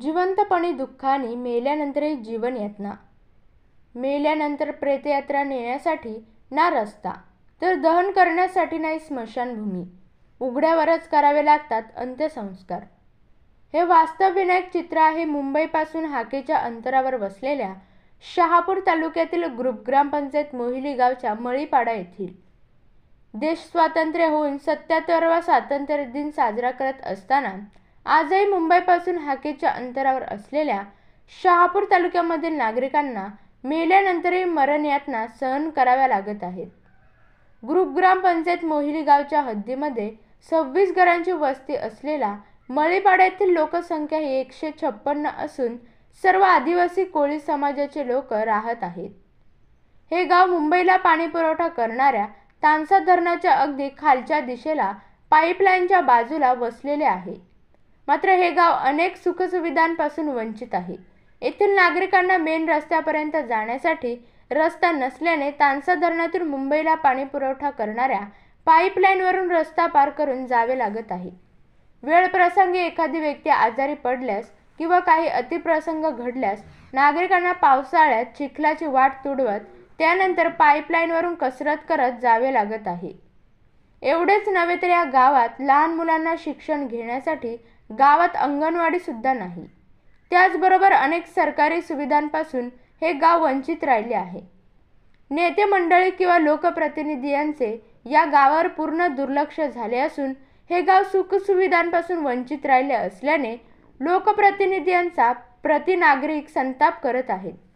जिवंतपणे दुःखाने मेल्यानंतरही यातना मेल्यानंतर प्रेतयात्रा नेण्यासाठी ना रस्ता तर दहन करण्यासाठी नाही स्मशानभूमी उघड्यावरच करावे लागतात अंत्यसंस्कार हे वास्तवविनायक चित्र आहे मुंबईपासून हाकेच्या अंतरावर वसलेल्या शहापूर तालुक्यातील ग्रुप ग्रामपंचायत मोहिली गावच्या मळीपाडा येथील देश स्वातंत्र्य होऊन सत्याहत्तरवा स्वातंत्र्य दिन साजरा करत असताना आजही मुंबईपासून हाकेच्या अंतरावर असलेल्या शहापूर तालुक्यामधील नागरिकांना मेल्यानंतरही मरण यातना सहन कराव्या लागत आहेत ग्रुपग्राम पंचायत मोहिली गावच्या हद्दीमध्ये सव्वीस घरांची वस्ती असलेला मळीपाडा येथील लोकसंख्या ही एकशे छप्पन्न असून सर्व आदिवासी कोळी समाजाचे लोक राहत आहेत हे गाव मुंबईला पाणीपुरवठा करणाऱ्या तानसा धरणाच्या अगदी खालच्या दिशेला पाईपलाईनच्या बाजूला वसलेले आहे मात्र हे गाव अनेक सुखसुविधांपासून वंचित आहे येथील नागरिकांना मेन रस्त्यापर्यंत जाण्यासाठी रस्ता नसल्याने तानसा धरणातून मुंबईला पाणी पुरवठा करणाऱ्या पाईपलाईनवरून रस्ता पार करून जावे लागत आहे वेळप्रसंगी एखादी व्यक्ती आजारी पडल्यास किंवा काही अतिप्रसंग घडल्यास नागरिकांना पावसाळ्यात चिखलाची वाट तुडवत त्यानंतर पाईपलाईनवरून कसरत करत जावे लागत आहे एवढेच नव्हे तर या गावात लहान मुलांना शिक्षण घेण्यासाठी गावात अंगणवाडीसुद्धा नाही त्याचबरोबर अनेक सरकारी सुविधांपासून हे गाव वंचित राहिले आहे नेते मंडळी किंवा लोकप्रतिनिधी यांचे या गावावर पूर्ण दुर्लक्ष झाले असून हे गाव सुखसुविधांपासून वंचित राहिले असल्याने लोकप्रतिनिधी यांचा प्रतिनागरिक संताप करत आहेत